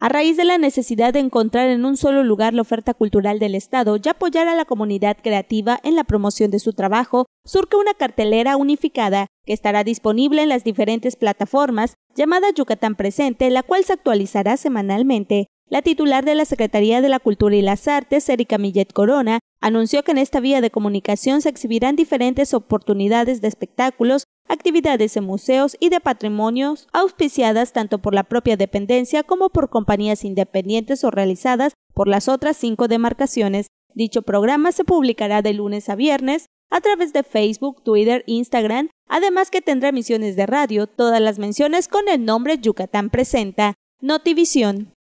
A raíz de la necesidad de encontrar en un solo lugar la oferta cultural del Estado y apoyar a la comunidad creativa en la promoción de su trabajo, surge una cartelera unificada que estará disponible en las diferentes plataformas llamada Yucatán Presente, la cual se actualizará semanalmente. La titular de la Secretaría de la Cultura y las Artes, Erika Millet Corona, anunció que en esta vía de comunicación se exhibirán diferentes oportunidades de espectáculos actividades en museos y de patrimonios auspiciadas tanto por la propia dependencia como por compañías independientes o realizadas por las otras cinco demarcaciones. Dicho programa se publicará de lunes a viernes a través de Facebook, Twitter, Instagram, además que tendrá emisiones de radio, todas las menciones con el nombre Yucatán Presenta. Notivisión.